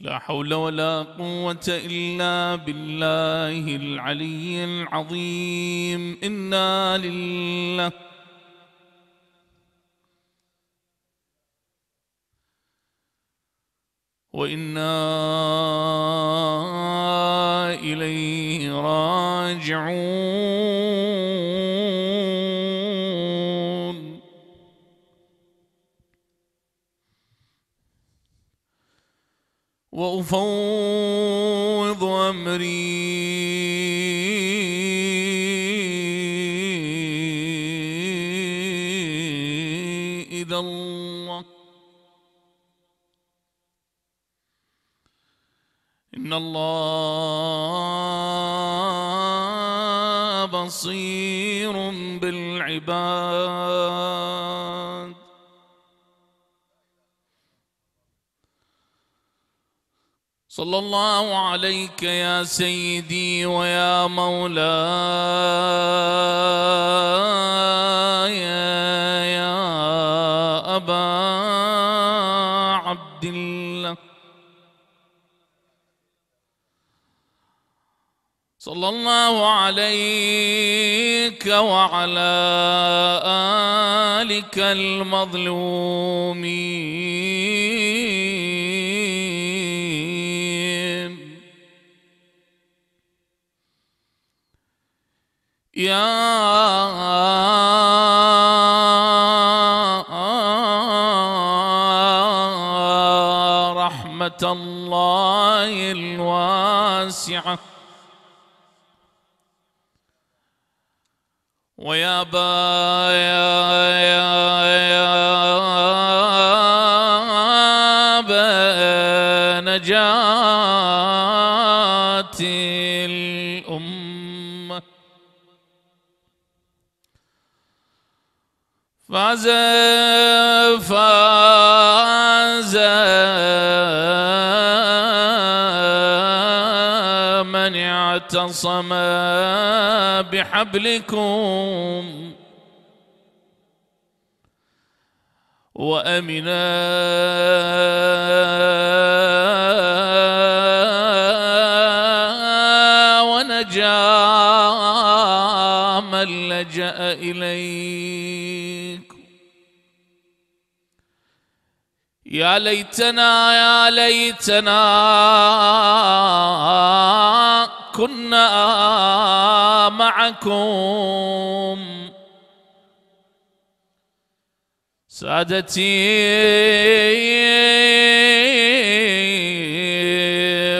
لا حول ولا قوة إلا بالله العلي العظيم إنا لله وإنا إليه راجعون وأفوض أمري إلى الله إن الله بصير بالعباد صلى الله عليك يا سيدي ويا مولاي يا أبا عبد الله صلى الله عليك وعلى آلك المظلومين يا رحمة الله الواسعة ويا يا فاز فاز من اعتصم بحبلكم وامنا ونجا من لجا اليه يا ليتنا يا ليتنا كنا معكم سادتي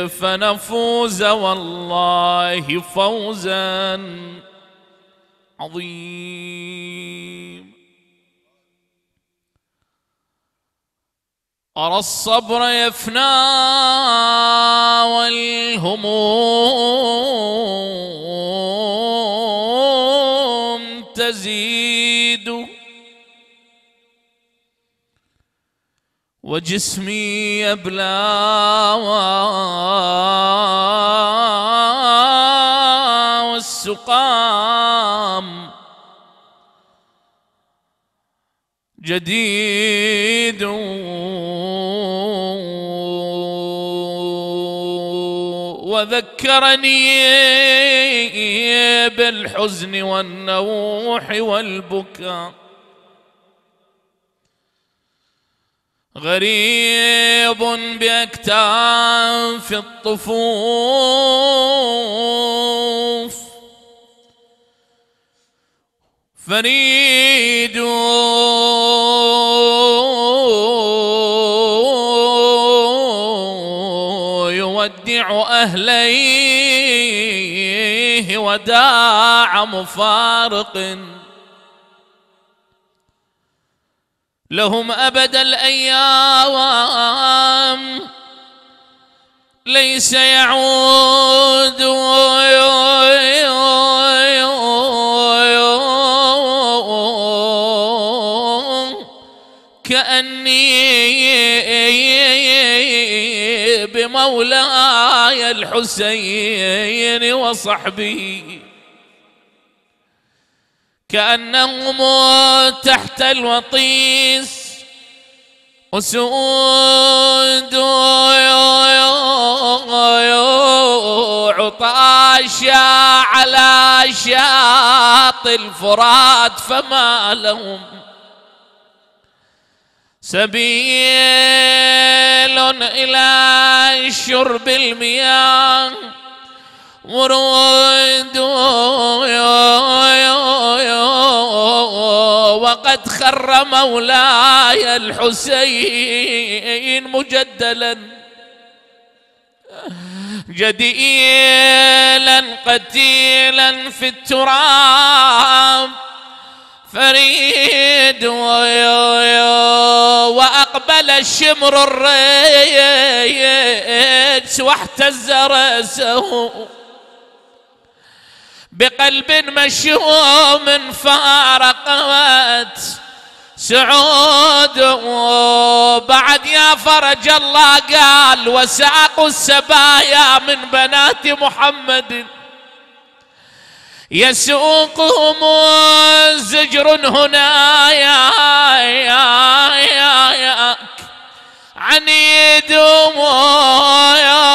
فنفوز والله فوزا عظيما أرى الصبر يفنى والهموم تزيد وجسمي يبلى والسقام جديد وذكرني بالحزن والنوح والبكاء غريب باكتاف الطفوف فريد أهليه وداع مفارق لهم أبد الأيام ليس يعود مولاي الحسين وصحبه كأنهم تحت الوطيس أسود عطاشا على شاط الفرات فما لهم سبيل إلى شرب المياه مرود وقد خر مولاي الحسين مجدلا جديلا قتيلا في التراب فريد وأقبل الشمر الريس واحتز رأسه بقلب مشوم فارقت سعود بعد يا فرج الله قال وساق السبايا من بنات محمد يسوقهم زجر هنا يا يا يا يا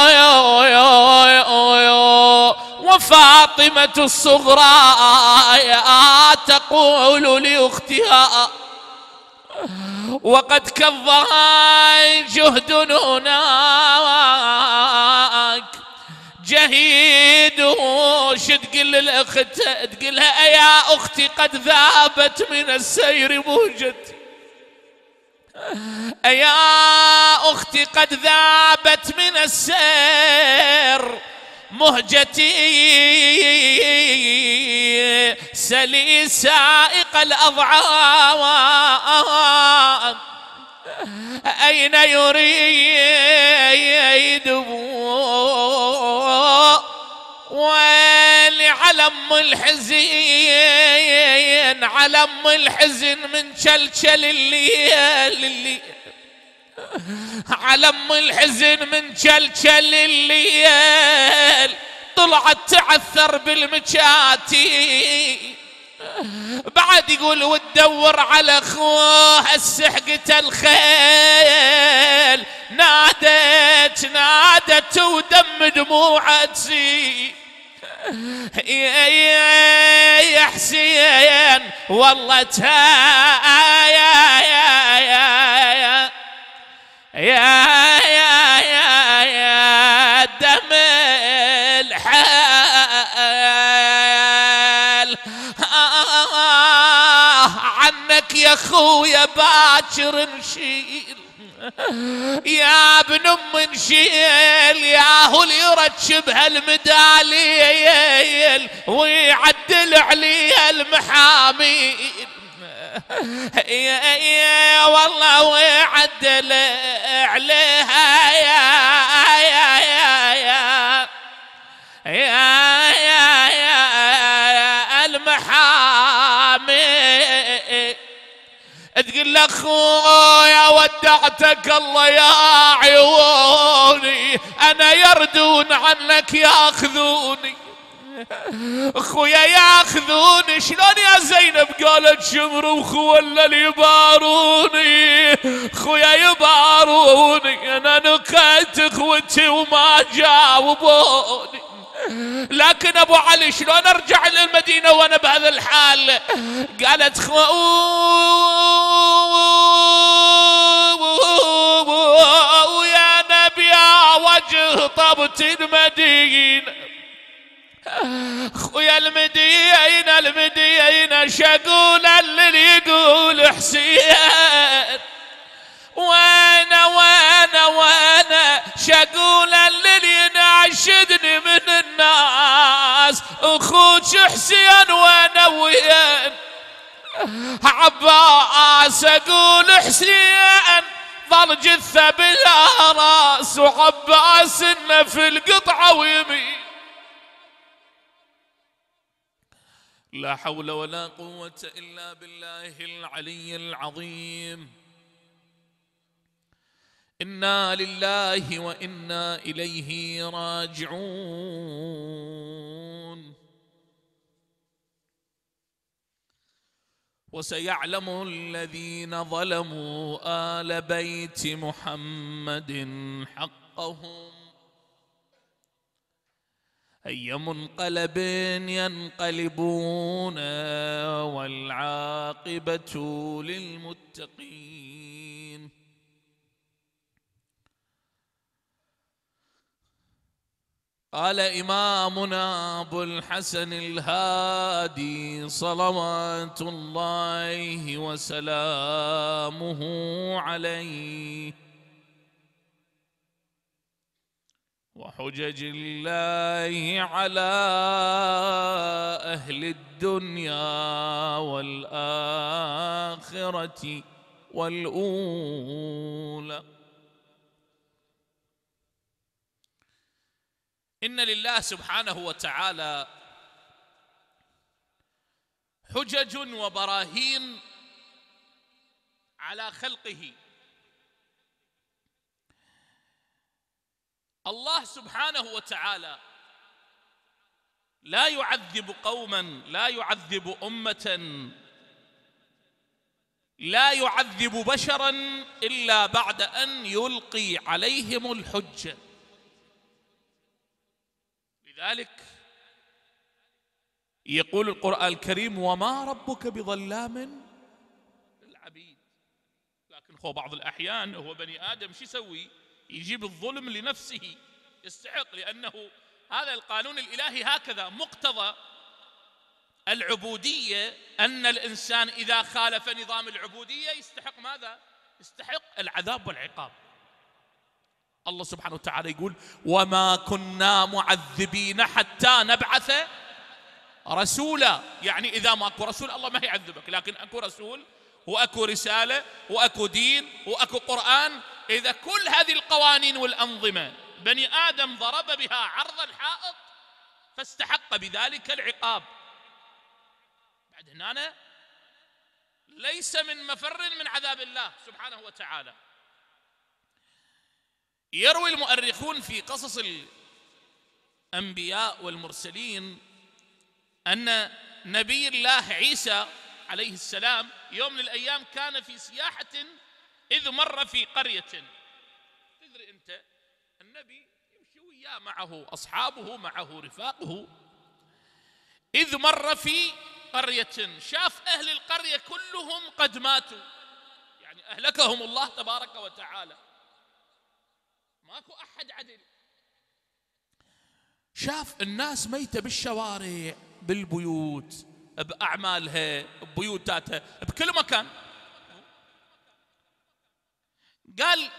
يا وفاطمة الصغرى تقول لأختها وقد كظها جهد هناك جهيد وش تقول للاخت تقولها يا اختي قد ذابت من السير موجتي يا اختي قد ذابت من السير مهجتي سلي سائق الاضعاف أين يريد ويلي علم الحزين علم الحزن من شلشل الليل الليل علم الحزن من شلشل الليل طلعت تعثر بالمشاتي بعد يقول وتدور على اخوه السحقة الخيل نادت نادت ودم دموعها تسيل يا, يا, يا حسين والله تا يا يا يا يا, يا يا اخويا باكر نشيل يا ابن ام نشيل يا هو اللي يرتشب هالمداليل ويعدل عليها المحاميل يا يا والله ويعدل عليها يا يا يا يا, يا تقول اخويا ودعتك الله يا عيوني انا يردون عنك ياخذوني اخويا ياخذوني شلون يا زينب قالت شمر وخوى اللي يباروني اخويا يباروني انا نقيت اخوتي وما جاوبوني لكن ابو علي شلون ارجع للمدينه وانا بهذا الحال قالت يا نبي يا وجه طبت المدينه خويا المدينه المدينه شقول اللي يقول حسين وانا وانا وانا شقول اللي عشدني من الناس اخوك حسين وانا وين عباس اقول حسين ظل جثه بلا راس وعباس انه في القطعه ويمين لا حول ولا قوه الا بالله العلي العظيم انا لله وانا اليه راجعون وسيعلم الذين ظلموا ال بيت محمد حقهم اي منقلب ينقلبون والعاقبه للمتقين قال إمامنا أبو الحسن الهادي صلوات الله وسلامه عليه وحجج الله على أهل الدنيا والآخرة والأولى إن لله سبحانه وتعالى حجج وبراهين على خلقه الله سبحانه وتعالى لا يعذب قوما لا يعذب امه لا يعذب بشرا الا بعد ان يلقي عليهم الحجه لذلك يقول القرآن الكريم وما ربك بظلام للعبيد لكن هو بعض الأحيان هو بني آدم شو يسوي يجيب الظلم لنفسه يستحق لأنه هذا القانون الإلهي هكذا مقتضى العبودية أن الإنسان إذا خالف نظام العبودية يستحق ماذا؟ يستحق العذاب والعقاب الله سبحانه وتعالى يقول وما كنا معذبين حتى نبعث رسولا يعني إذا ماكو أكو رسول الله ما يعذبك لكن أكو رسول وأكو رسالة وأكو دين وأكو قرآن إذا كل هذه القوانين والأنظمة بني آدم ضرب بها عرض الحائط فاستحق بذلك العقاب بعد هنا ليس من مفر من عذاب الله سبحانه وتعالى يروي المؤرخون في قصص الانبياء والمرسلين ان نبي الله عيسى عليه السلام يوم من الايام كان في سياحه اذ مر في قريه تدري انت النبي يمشي وياه معه اصحابه معه رفاقه اذ مر في قريه شاف اهل القريه كلهم قد ماتوا يعني اهلكهم الله تبارك وتعالى ماكو احد عدل شاف الناس ميته بالشوارع بالبيوت باعمالها ببيوتاتها بكل مكان قال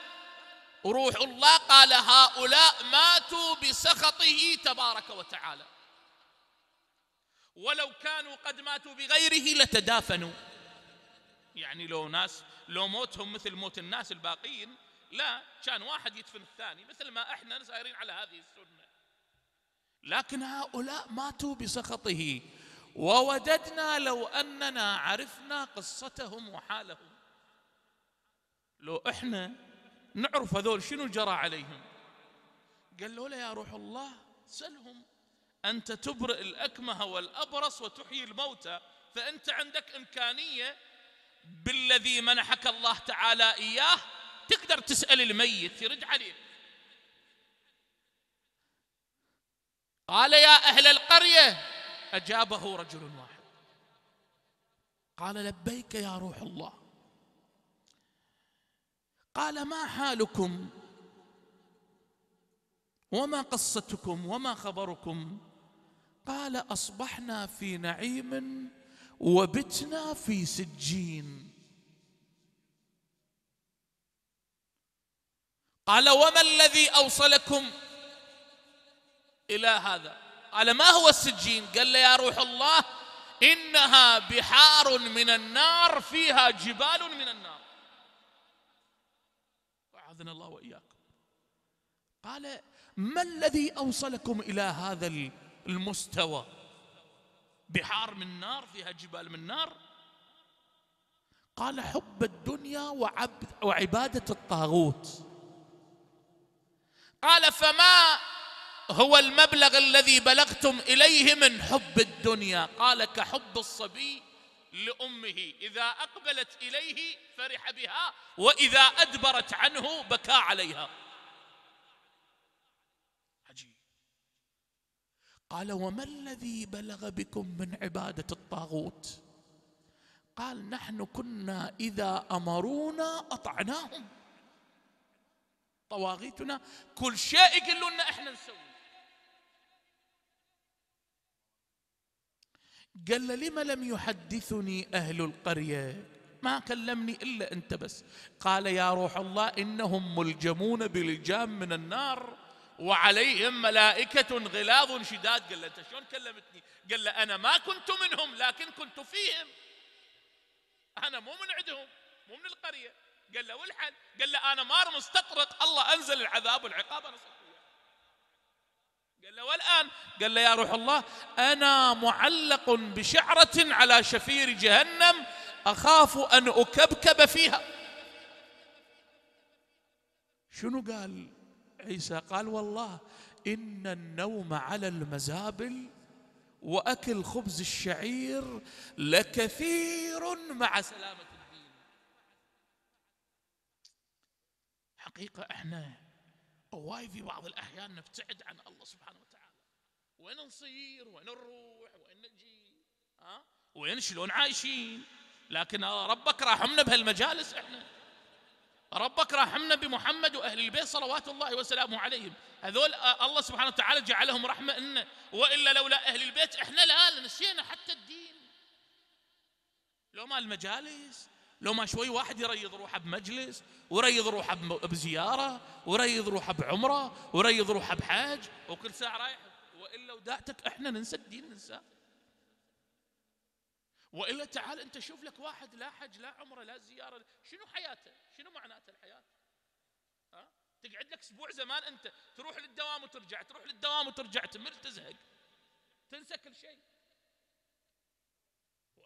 روح الله قال هؤلاء ماتوا بسخطه تبارك وتعالى ولو كانوا قد ماتوا بغيره لتدافنوا يعني لو ناس لو موتهم مثل موت الناس الباقيين لا كان واحد يدفن الثاني مثل ما احنا سائرين على هذه السنه لكن هؤلاء ماتوا بسخطه ووددنا لو اننا عرفنا قصتهم وحالهم لو احنا نعرف هذول شنو جرى عليهم قالوا له يا روح الله سلهم انت تبرئ الاكمه والابرص وتحيي الموتى فانت عندك امكانيه بالذي منحك الله تعالى اياه تقدر تسأل الميت يرد عليك قال يا أهل القرية أجابه رجل واحد قال لبيك يا روح الله قال ما حالكم وما قصتكم وما خبركم قال أصبحنا في نعيم وبتنا في سجين قال وما الذي أوصلكم إلى هذا قال ما هو السجين قال يا روح الله إنها بحار من النار فيها جبال من النار وعذنا الله وإياكم قال ما الذي أوصلكم إلى هذا المستوى بحار من نار فيها جبال من نار قال حب الدنيا وعبادة الطاغوت قال فما هو المبلغ الذي بلغتم اليه من حب الدنيا قال كحب الصبي لامه اذا اقبلت اليه فرح بها واذا ادبرت عنه بكى عليها عجيب قال وما الذي بلغ بكم من عباده الطاغوت قال نحن كنا اذا امرونا اطعناهم طواغيتنا كل شيء يقولوا لنا احنا نسوي قال له لما لم يحدثني اهل القريه ما كلمني الا انت بس قال يا روح الله انهم ملجمون بلجام من النار وعليهم ملائكة غلاظ شداد قال له أنت شلون كلمتني قال له أنا ما كنت منهم لكن كنت فيهم أنا مو من عندهم مو من القرية قال له والحل قال له انا مار مستطرق الله انزل العذاب والعقاب انا قال له والان قال له يا روح الله انا معلق بشعره على شفير جهنم اخاف ان اكبكب فيها شنو قال عيسى قال والله ان النوم على المزابل واكل خبز الشعير لكثير مع سلامه الحقيقة احنا هواي في بعض الأحيان نبتعد عن الله سبحانه وتعالى وين نصير وين نروح وين نجي ها وين شلون عايشين لكن آه، ربك راحمنا بهالمجالس احنا ربك راحمنا بمحمد واهل البيت صلوات الله وسلامه عليهم هذول آه، الله سبحانه وتعالى جعلهم رحمه لنا والا لولا اهل البيت احنا لا نسينا حتى الدين لو ما المجالس لو ما شوي واحد يريض روحه بمجلس وريض روحه بزياره وريض روحه بعمره وريض روحه بحاج وكل ساعه رايح والا وداعتك احنا ننسى الدين ننساه والا تعال انت شوف لك واحد لا حج لا عمره لا زياره شنو حياته؟ شنو معناته الحياه؟ ها؟ تقعد لك اسبوع زمان انت تروح للدوام وترجع تروح للدوام وترجع تمر تزهق تنسى كل شيء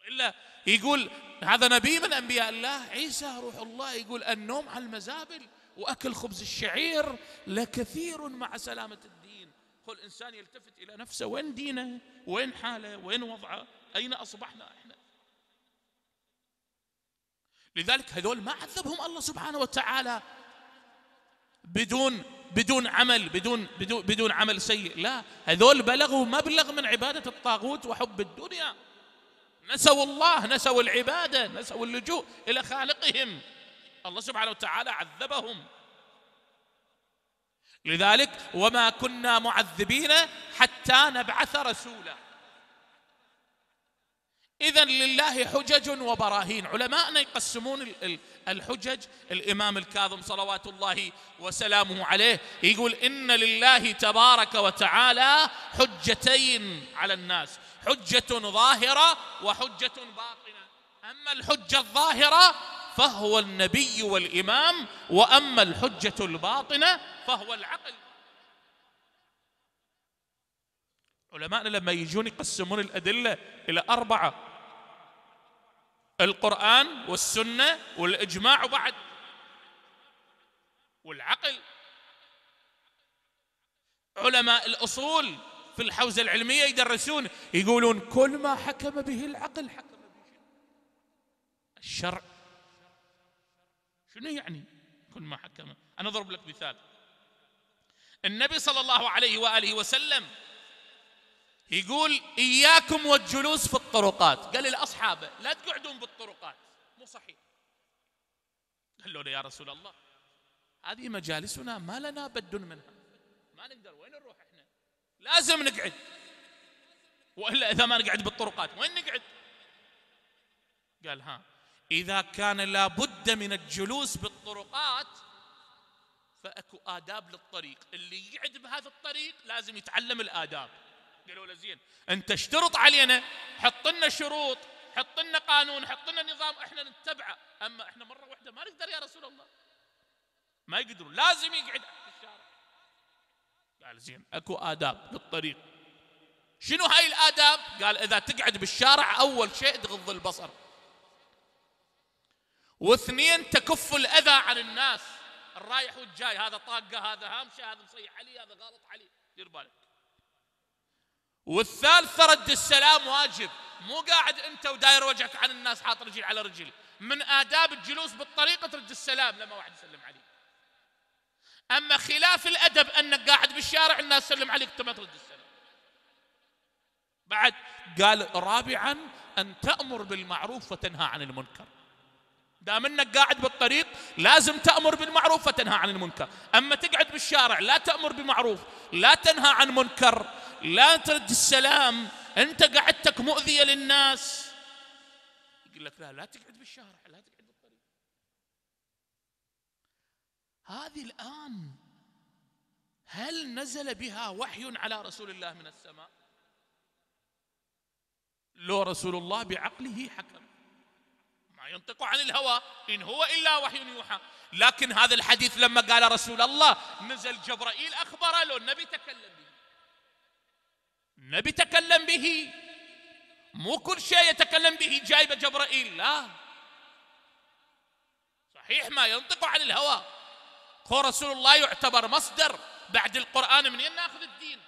إلا يقول هذا نبي من أنبياء الله عيسى روح الله يقول النوم على المزابل وأكل خبز الشعير لكثير مع سلامة الدين كل الإنسان يلتفت إلى نفسه وين دينه وين حاله وين وضعه أين أصبحنا إحنا لذلك هذول ما عذبهم الله سبحانه وتعالى بدون بدون عمل بدون بدون بدون عمل سيء لا هذول بلغوا مبلغ من عباده الطاغوت وحب الدنيا نسوا الله نسوا العبادة نسوا اللجوء إلى خالقهم الله سبحانه وتعالى عذبهم لذلك وما كنا معذبين حتى نبعث رسولا إذا لله حجج وبراهين علماءنا يقسمون الحجج الإمام الكاظم صلوات الله وسلامه عليه يقول إن لله تبارك وتعالى حجتين على الناس حجة ظاهرة وحجة باطنة أما الحجة الظاهرة فهو النبي والإمام وأما الحجة الباطنة فهو العقل علماءنا لما يجون يقسمون الأدلة إلى أربعة القرآن والسنة والإجماع وبعد والعقل علماء الأصول في الحوزة العلمية يدرسون يقولون كل ما حكم به العقل حكم به الشرع شنو يعني كل ما حكم أنا أضرب لك مثال النبي صلى الله عليه وآله وسلم يقول إياكم والجلوس في الطرقات قال لأصحابه لا تقعدون بالطرقات مو صحيح قال له يا رسول الله هذه مجالسنا ما لنا بد منها ما نقدر وين نروح لازم نقعد والا اذا ما نقعد بالطرقات وين نقعد؟ قال ها اذا كان لابد من الجلوس بالطرقات فاكو اداب للطريق اللي يقعد بهذا الطريق لازم يتعلم الاداب قالوا له زين انت اشترط علينا حط لنا شروط حط لنا قانون حط لنا نظام احنا نتبعه اما احنا مره واحده ما نقدر يا رسول الله ما يقدرون لازم يقعد قال زين اكو آداب بالطريق شنو هاي الآداب؟ قال إذا تقعد بالشارع أول شيء تغض البصر واثنين تكف الأذى عن الناس الرايح والجاي هذا طاقة هذا هامشة هذا مصيح علي هذا غلط علي دير بالك والثالث رد السلام واجب مو قاعد انت وداير وجهك عن الناس حاط رجل على رجل من آداب الجلوس بالطريقة ترد السلام لما واحد يسلم عليك أما خلاف الأدب أنك قاعد بالشارع الناس سلم عليك أنت ما ترد السلام بعد قال رابعا أن تأمر بالمعروف وتنهى عن المنكر دام انك قاعد بالطريق لازم تامر بالمعروف وتنهى عن المنكر، اما تقعد بالشارع لا تامر بمعروف، لا تنهى عن منكر، لا ترد السلام، انت قعدتك مؤذيه للناس. يقول لك لا لا تقعد بالشارع، لا تقعد هذه الآن هل نزل بها وحي على رسول الله من السماء لو رسول الله بعقله حكم ما ينطق عن الهوى إن هو إلا وحي يوحى لكن هذا الحديث لما قال رسول الله نزل جبرائيل أخبره لو النبي تكلم به النبي تكلم به مو كل شيء يتكلم به جايبه جبرائيل لا صحيح ما ينطق عن الهوى هو رسول الله يعتبر مصدر بعد القرآن من ناخذ الدين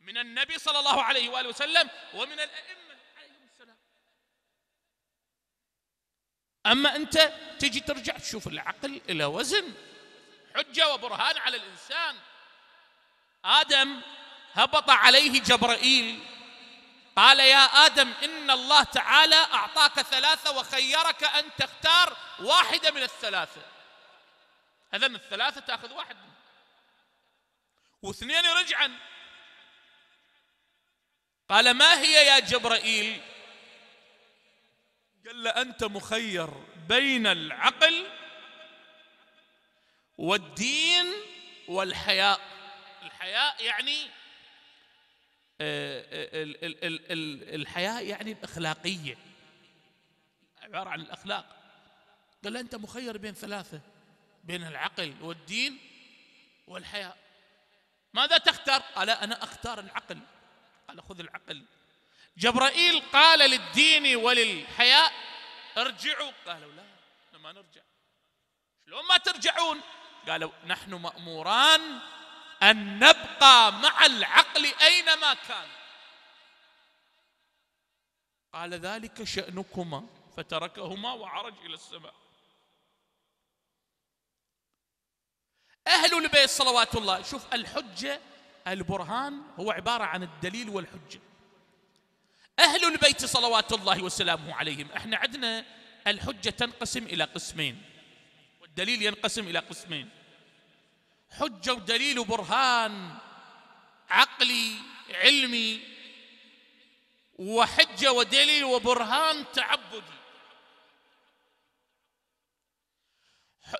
من النبي صلى الله عليه وآله وسلم ومن الأئمة عليهم السلام أما أنت تجي ترجع تشوف العقل إلى وزن حجة وبرهان على الإنسان آدم هبط عليه جبرائيل قال يا آدم إن الله تعالى أعطاك ثلاثة وخيرك أن تختار واحدة من الثلاثة هذا من الثلاثة تأخذ واحد واثنين يرجعن قال ما هي يا جبرائيل قال له أنت مخير بين العقل والدين والحياء الحياء يعني آه، آه، الحياء يعني الأخلاقية عبارة عن الأخلاق قال له أنت مخير بين ثلاثة بين العقل والدين والحياء ماذا تختار؟ قال أنا أختار العقل قال خذ العقل جبرائيل قال للدين وللحياء ارجعوا قالوا لا احنا ما نرجع شلون ما ترجعون قالوا نحن مأموران أن نبقى مع العقل أينما كان قال ذلك شأنكما فتركهما وعرج إلى السماء أهل البيت صلوات الله شوف الحجة البرهان هو عبارة عن الدليل والحجة أهل البيت صلوات الله وسلامه عليهم احنا عندنا الحجة تنقسم إلى قسمين والدليل ينقسم إلى قسمين حجة ودليل وبرهان عقلي علمي وحجة ودليل وبرهان تعبدي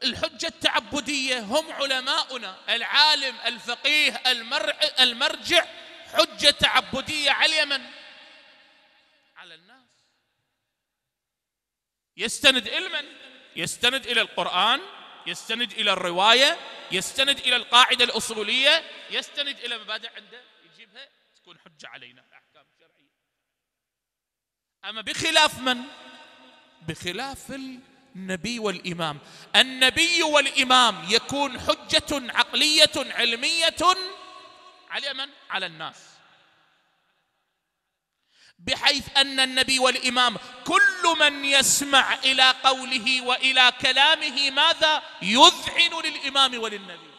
الحجة التعبدية هم علماؤنا العالم الفقيه المرع المرجع حجة تعبدية على من؟ على الناس يستند إلى من؟ يستند إلى القرآن يستند إلى الرواية يستند إلى القاعدة الأصولية يستند إلى مبادئ عنده يجيبها تكون حجة علينا أحكام شرعية أما بخلاف من؟ بخلاف ال النبي والامام النبي والامام يكون حجه عقليه علميه على من على الناس بحيث ان النبي والامام كل من يسمع الى قوله والى كلامه ماذا يذعن للامام وللنبي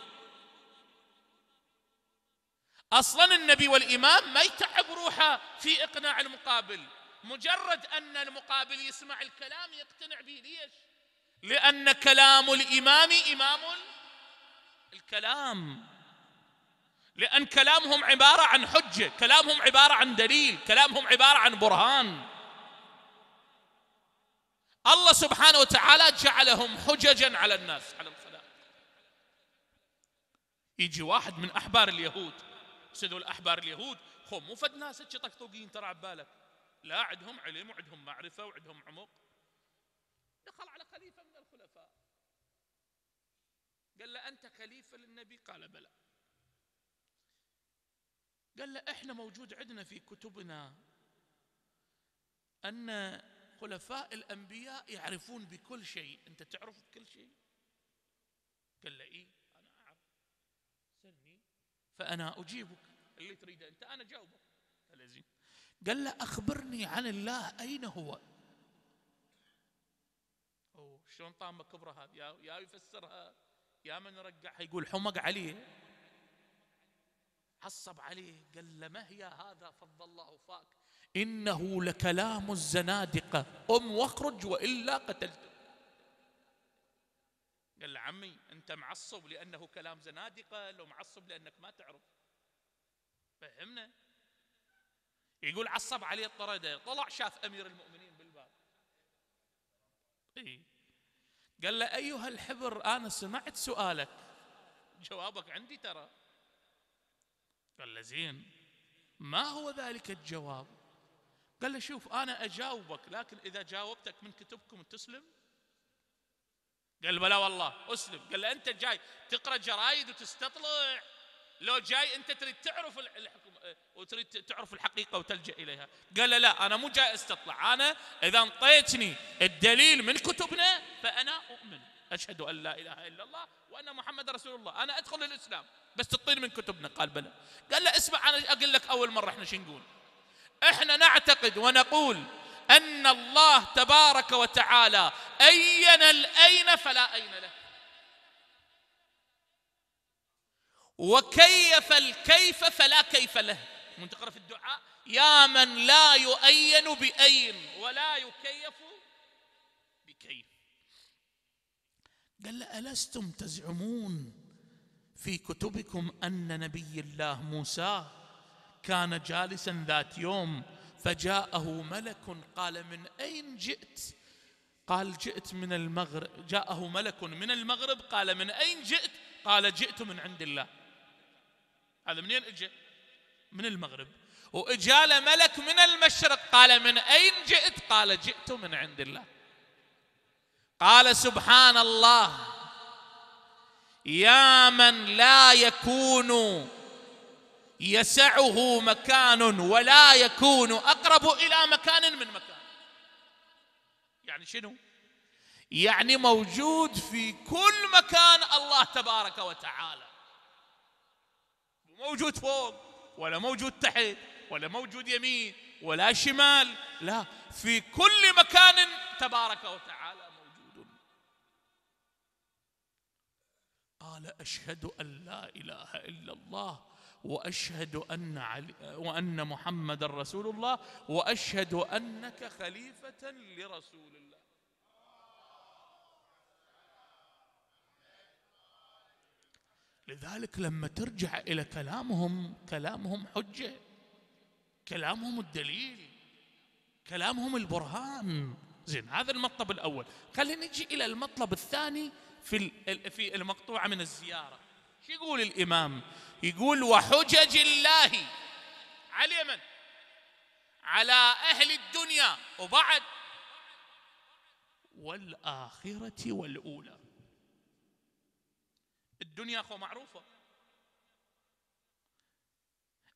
اصلا النبي والامام ما يتعب روحه في اقناع المقابل مجرد أن المقابل يسمع الكلام يقتنع به ليش لأن كلام الإمام إمام الكلام لأن كلامهم عبارة عن حجة كلامهم عبارة عن دليل كلامهم عبارة عن برهان الله سبحانه وتعالى جعلهم حججا على الناس على الخلائق يجي واحد من أحبار اليهود سيدوا الأحبار اليهود خو مو فد ناس طقطقين ترى عبالك لا عندهم علم وعندهم معرفة وعندهم عمق دخل على خليفة من الخلفاء قال له أنت خليفة للنبي قال بلى قال له إحنا موجود عندنا في كتبنا أن خلفاء الأنبياء يعرفون بكل شيء أنت تعرف بكل شيء قال له إيه أنا أعرف سلني فأنا أجيبك اللي تريده أنت أنا جاوبك قال زين قال له أخبرني عن الله أين هو شلون طامة كبرى هذا يا, يا يفسرها يا من رجعها يقول حمق عليه عصب عليه قال له ما هي هذا فض الله فاك إنه لكلام الزنادقة قم واخرج وإلا قتلته قال له عمي أنت معصب لأنه كلام زنادقة لو معصب لأنك ما تعرف فهمنا يقول عصب عليه الطرده طلع شاف امير المؤمنين بالباب اي قال له ايها الحبر انا سمعت سؤالك جوابك عندي ترى قال له زين ما هو ذلك الجواب قال له شوف انا اجاوبك لكن اذا جاوبتك من كتبكم تسلم قال بلا والله اسلم قال له انت جاي تقرا جرايد وتستطلع لو جاي انت تريد تعرف الحكم اه، وتريد تعرف الحقيقه وتلجا اليها قال له لا انا مو جاي استطلع انا اذا انطيتني الدليل من كتبنا فانا اؤمن اشهد ان لا اله الا الله وان محمد رسول الله انا ادخل الاسلام بس تطير من كتبنا قال بلى قال له اسمع انا اقول لك اول مره احنا شو نقول احنا نعتقد ونقول ان الله تبارك وتعالى اين الاين فلا اين له وكيف الكيف فلا كيف له من تقرا في الدعاء يا من لا يؤين بأين ولا يكيف بكيف قال ألستم تزعمون في كتبكم أن نبي الله موسى كان جالسا ذات يوم فجاءه ملك قال من أين جئت قال جئت من المغرب جاءه ملك من المغرب قال من أين جئت قال جئت من عند الله هذا منين اجى؟ من المغرب واجاله ملك من المشرق قال من اين جئت؟ قال جئت من عند الله قال سبحان الله يا من لا يكون يسعه مكان ولا يكون اقرب الى مكان من مكان يعني شنو يعني موجود في كل مكان الله تبارك وتعالى موجود فوق ولا موجود تحت ولا موجود يمين ولا شمال لا في كل مكان تبارك وتعالى موجود قال أشهد أن لا إله إلا الله واشهد ان علي وان محمد رسول الله واشهد انك خليفه لرسول الله لذلك لما ترجع الى كلامهم كلامهم حجه كلامهم الدليل كلامهم البرهان زين هذا المطلب الاول خلينا نجي الى المطلب الثاني في في المقطوعه من الزياره شو يقول الامام يقول وحجج الله على من على اهل الدنيا وبعد والاخره والاولى الدنيا خو معروفة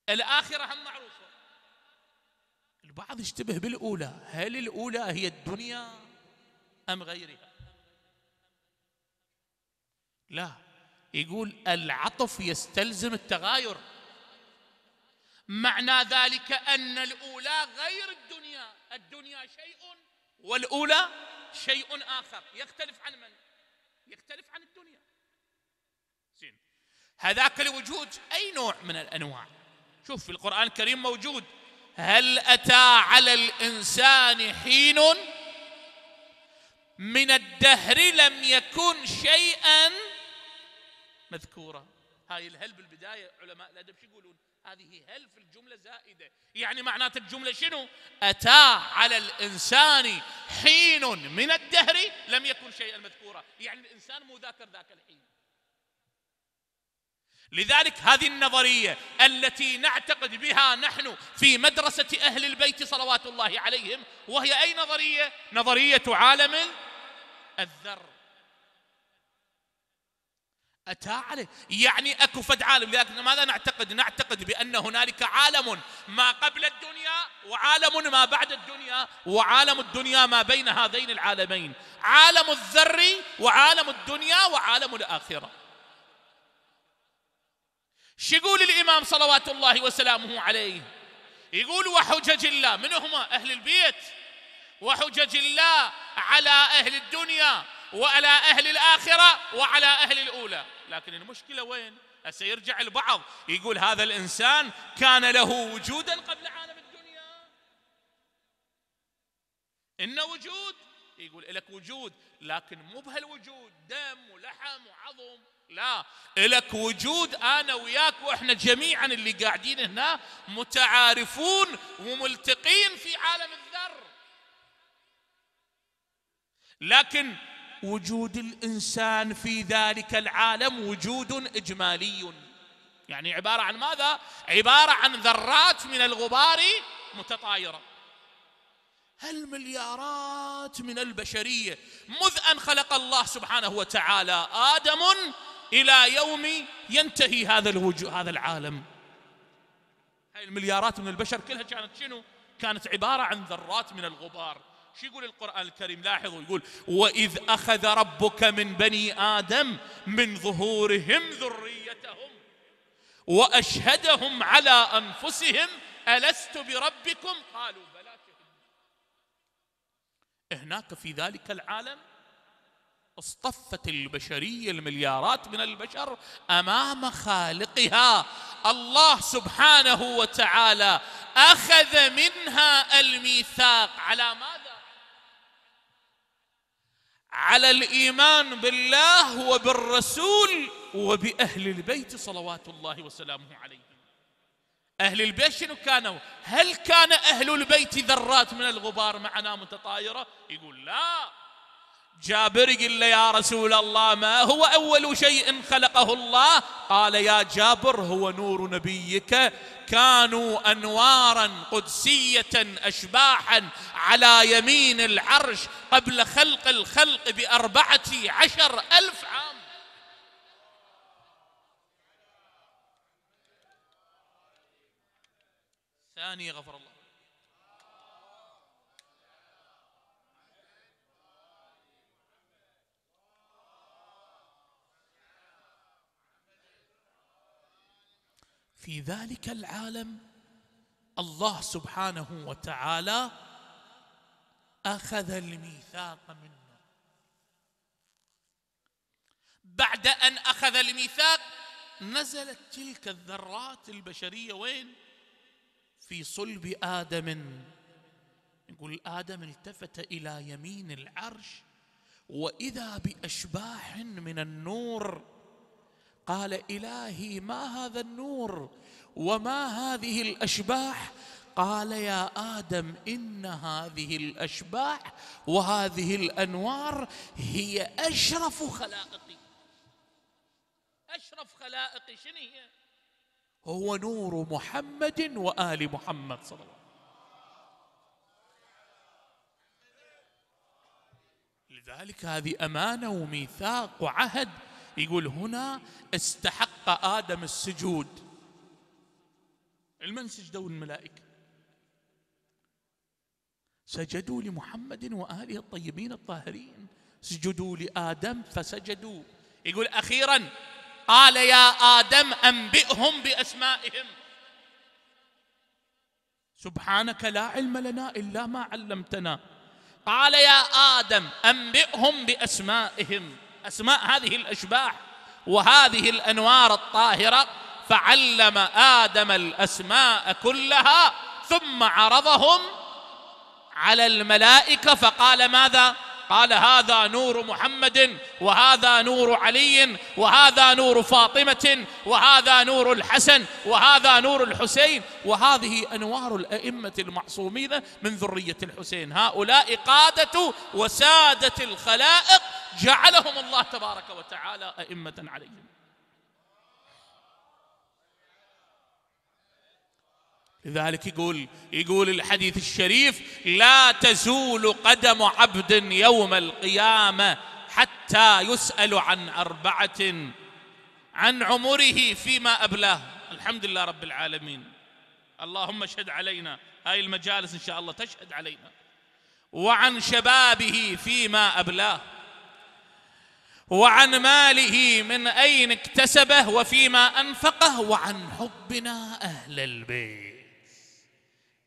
الآخرة هم معروفة البعض يشتبه بالأولى هل الأولى هي الدنيا أم غيرها لا يقول العطف يستلزم التغاير معنى ذلك أن الأولى غير الدنيا الدنيا شيء والأولى شيء آخر يختلف عن من؟ يختلف عن الدنيا هذاك الوجود أي نوع من الأنواع شوف في القرآن الكريم موجود هل أتى على الإنسان حين من الدهر لم يكن شيئا مذكورا هاي الهل بالبداية علماء الأدب شو يقولون هذه هل في الجملة زائدة يعني معنات الجملة شنو أتى على الإنسان حين من الدهر لم يكن شيئا مذكورا يعني الإنسان مو ذاكر ذاك الحين لذلك هذه النظريه التي نعتقد بها نحن في مدرسه اهل البيت صلوات الله عليهم وهي اي نظريه؟ نظريه عالم الذر أتى عليه يعني أكو فد عالم لكن ماذا نعتقد نعتقد بأن هنالك عالم ما قبل الدنيا وعالم ما بعد الدنيا وعالم الدنيا ما بين هذين العالمين عالم الذر وعالم الدنيا وعالم الآخرة يقول الإمام صلوات الله وسلامه عليه يقول وحجج الله من هما أهل البيت وحجج الله على أهل الدنيا وعلى أهل الآخرة وعلى أهل الأولى لكن المشكلة وين؟ هسه يرجع البعض يقول هذا الإنسان كان له وجودا قبل عالم الدنيا إن وجود يقول لك وجود لكن مو بهالوجود دم ولحم وعظم لا لك وجود انا وياك واحنا جميعا اللي قاعدين هنا متعارفون وملتقين في عالم الذر لكن وجود الانسان في ذلك العالم وجود اجمالي يعني عباره عن ماذا عباره عن ذرات من الغبار متطايره المليارات من البشريه مذ ان خلق الله سبحانه وتعالى ادم إلى يوم ينتهي هذا الوجود هذا العالم هاي المليارات من البشر كلها كانت شنو كانت عبارة عن ذرات من الغبار شو يقول القرآن الكريم لاحظوا يقول وإذ أخذ ربك من بني آدم من ظهورهم ذريتهم وأشهدهم على أنفسهم ألست بربكم قالوا بلى هناك في ذلك العالم اصطفت البشريه المليارات من البشر امام خالقها الله سبحانه وتعالى اخذ منها الميثاق على ماذا على الايمان بالله وبالرسول وباهل البيت صلوات الله وسلامه عليهم اهل البيت شنو كانوا هل كان اهل البيت ذرات من الغبار معنا متطايره يقول لا جابر قل له يا رسول الله ما هو أول شيء خلقه الله قال يا جابر هو نور نبيك كانوا أنوارا قدسية أشباحا على يمين العرش قبل خلق الخلق بأربعة عشر ألف عام ثاني غفر الله في ذلك العالم الله سبحانه وتعالى اخذ الميثاق منا بعد ان اخذ الميثاق نزلت تلك الذرات البشريه وين في صلب ادم يقول ادم التفت الى يمين العرش واذا باشباح من النور قال الهي ما هذا النور وما هذه الاشباح قال يا ادم ان هذه الاشباح وهذه الانوار هي اشرف خلائقي اشرف خلائقي شنو هي هو نور محمد وال محمد صلى الله عليه وسلم لذلك هذه امانه وميثاق وعهد يقول هنا استحق آدم السجود المن سجدوا الملائكة سجدوا لمحمد وآله الطيبين الطاهرين سجدوا لآدم فسجدوا يقول أخيرا قال يا آدم أنبئهم بأسمائهم سبحانك لا علم لنا إلا ما علمتنا قال يا آدم أنبئهم بأسمائهم أسماء هذه الأشباح وهذه الأنوار الطاهرة فعلم آدم الأسماء كلها ثم عرضهم على الملائكة فقال ماذا؟ قال هذا نور محمد وهذا نور علي وهذا نور فاطمة وهذا نور الحسن وهذا نور الحسين وهذه أنوار الأئمة المعصومين من ذرية الحسين هؤلاء قادة وسادة الخلائق جعلهم الله تبارك وتعالى أئمة عليهم لذلك يقول يقول الحديث الشريف لا تزول قدم عبد يوم القيامة حتى يسأل عن أربعة عن عمره فيما أبلاه الحمد لله رب العالمين اللهم اشهد علينا هاي المجالس إن شاء الله تشهد علينا وعن شبابه فيما أبلاه وعن ماله من اين اكتسبه وفيما انفقه وعن حبنا اهل البيت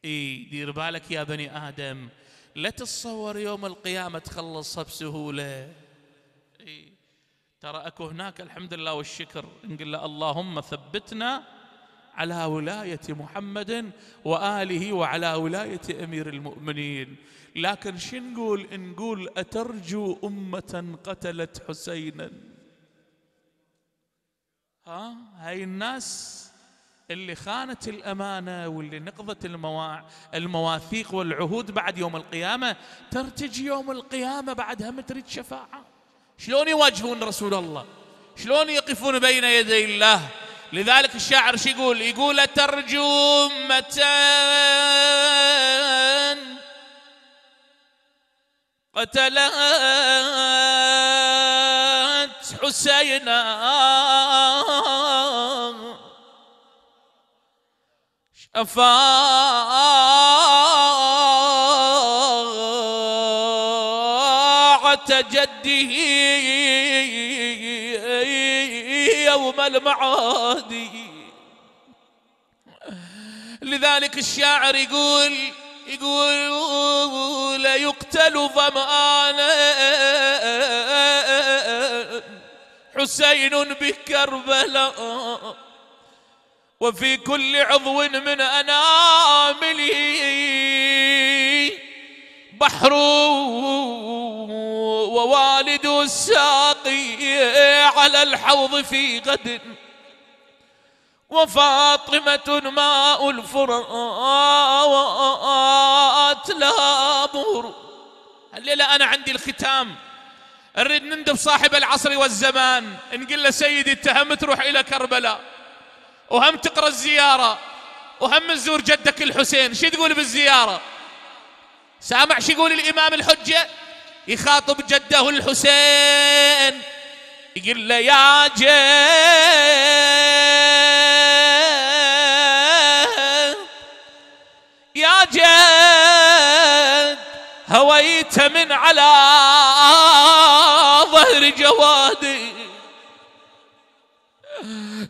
اي دير بالك يا بني ادم لا تتصور يوم القيامه تخلصها بسهوله إيه ترى اكو هناك الحمد لله والشكر نقول له اللهم ثبتنا على ولايه محمد واله وعلى ولايه امير المؤمنين لكن شو نقول نقول اترجو امه قتلت حسينا ها هاي الناس اللي خانت الامانه واللي نقضت الموا... المواثيق والعهود بعد يوم القيامه ترتجي يوم القيامه بعدها متريد شفاعه شلون يواجهون رسول الله شلون يقفون بين يدي الله لذلك الشاعر شو يقول يقول ترجمة قتلت حسينا شفاعة جده المعادي لذلك الشاعر يقول يقول يقتل ظمآن حسين بكربلاء وفي كل عضو من أنامله بحر ووالد الساق على الحوض في غد وفاطمة ماء الفرات لا مهر الليلة أنا عندي الختام نريد نندب صاحب العصر والزمان نقول له سيدي انت هم تروح إلى كربلاء وهم تقرأ الزيارة وهم تزور جدك الحسين شو تقول بالزيارة سامع شو يقول الإمام الحجة يخاطب جده الحسين يقول له يا جد يا جد هويت من على ظهر جوادي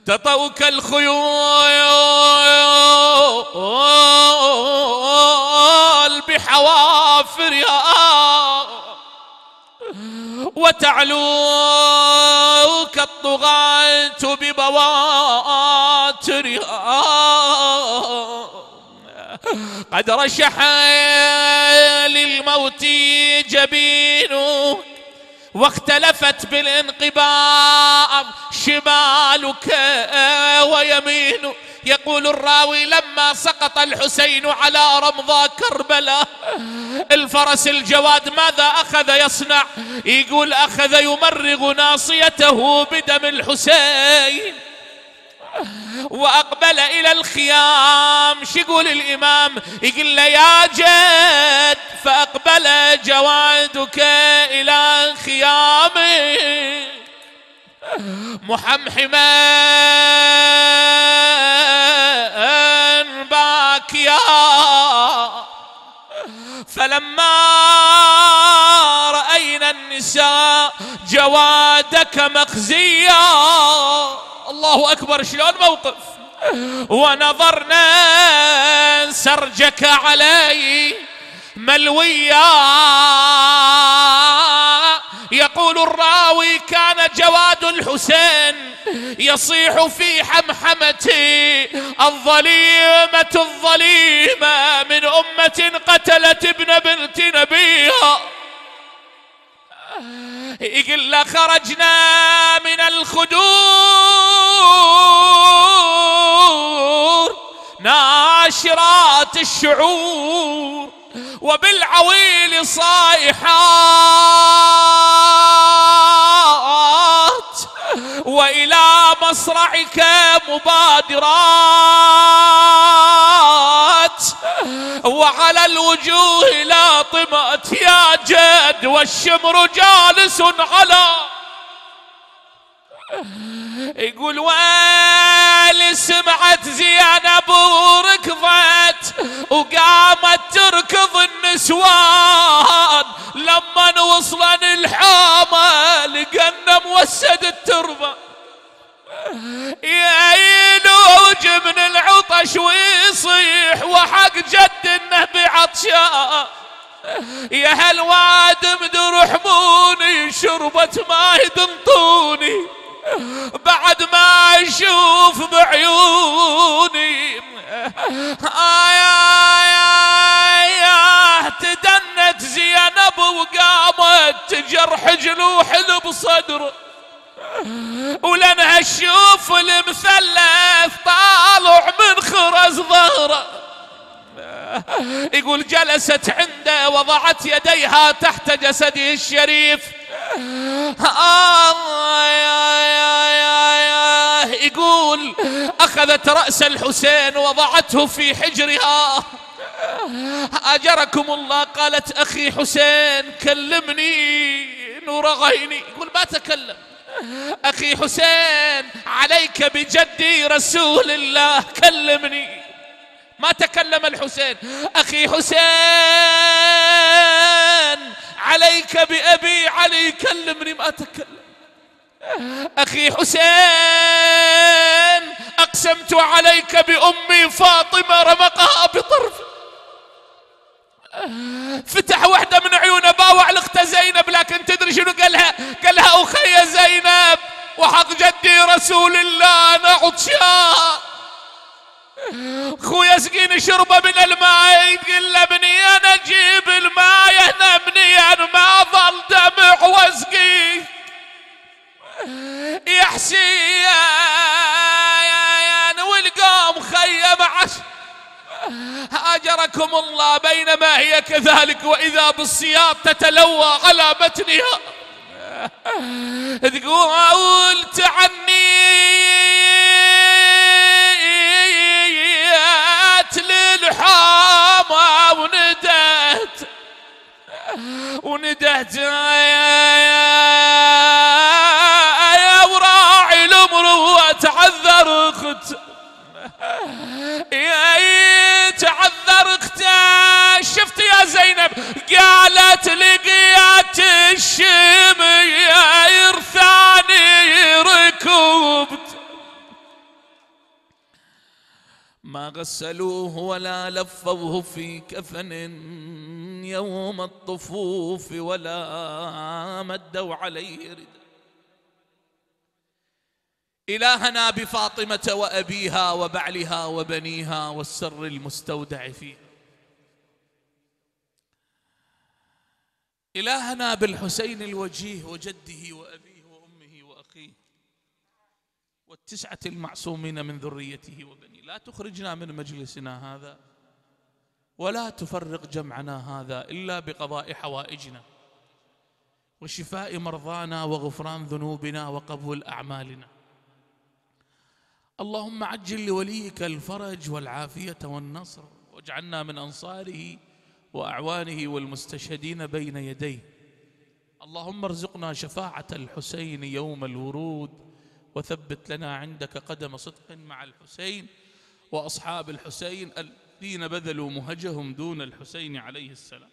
تطوك الخيول بحوافر يا آه وتعلوك الطغاة ببواترها قد رشح للموت جبينك واختلفت بالانقباض شمالك ويمينك يقول الراوي لما سقط الحسين على رمضة كربلاء الفرس الجواد ماذا أخذ يصنع يقول أخذ يمرغ ناصيته بدم الحسين وأقبل إلى الخيام شقول الإمام يقول له يا جد فأقبل جوادك إلى خيامي محمحمان فلما رأينا النساء جوادك مخزيا الله أكبر شلون موقف ونظرنا سرجك عليه ملوية يقول الراوي كان جواد الحسين يصيح في حمحمتي الظليمة الظليمة من أمة قتلت ابن بنت نبيها إلا خرجنا من الخدور ناشرات الشعور وبالعويل صائحات وإلى مصرعك مبادرات وعلى الوجوه طمأت يا جد والشمر جالس على يقول ويلي سمعت زياد جلست عنده وضعت يديها تحت جسده الشريف آه يقول أخذت رأس الحسين وضعته في حجرها أجركم الله قالت أخي حسين كلمني نور عيني يقول ما تكلم أخي حسين عليك بجدي رسول الله كلمني ما تكلم الحسين أخي حسين عليك بأبي علي كلمني ما تكلم أخي حسين أقسمت عليك بأمي فاطمة رمقها بطرف فتح وحدة من عيونه باوع لخت زينب لكن تدري شنو قالها قالها أخي زينب وحق جدي رسول الله أنا عطشان خويا سقيني شربه من الماء يقول له بني انا اجيب الماء انا بني انا ما ظل دمع واسقي يا حسين والقوم خيم عش هاجركم الله بينما هي كذلك واذا بالصياد تتلوى على بطنها تقول تعني الحومة وندت وندت يا يا وراعي الأمر وتعذر أخت يا تعذر أخته شفت يا زينب قالت لقيت الشمير ثاني ركوبت ما غسلوه ولا لفوه في كفن يوم الطفوف ولا مدوا عليه رداء إلهنا بفاطمة وأبيها وبعلها وبنيها والسر المستودع فيها إلهنا بالحسين الوجيه وجده وأبيه وأمه وأخيه والتسعة المعصومين من ذريته وبنيه لا تخرجنا من مجلسنا هذا ولا تفرق جمعنا هذا إلا بقضاء حوائجنا وشفاء مرضانا وغفران ذنوبنا وقبول أعمالنا اللهم عجل لوليك الفرج والعافية والنصر واجعلنا من أنصاره وأعوانه والمستشهدين بين يديه اللهم ارزقنا شفاعة الحسين يوم الورود وثبت لنا عندك قدم صدق مع الحسين وأصحاب الحسين الذين بذلوا مهجهم دون الحسين عليه السلام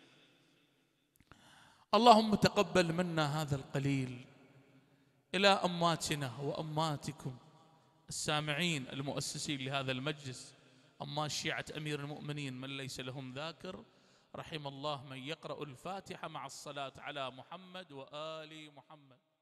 اللهم تقبل منا هذا القليل إلى أماتنا وأماتكم السامعين المؤسسين لهذا المجلس أما شيعة أمير المؤمنين من ليس لهم ذاكر رحم الله من يقرأ الفاتحة مع الصلاة على محمد وآل محمد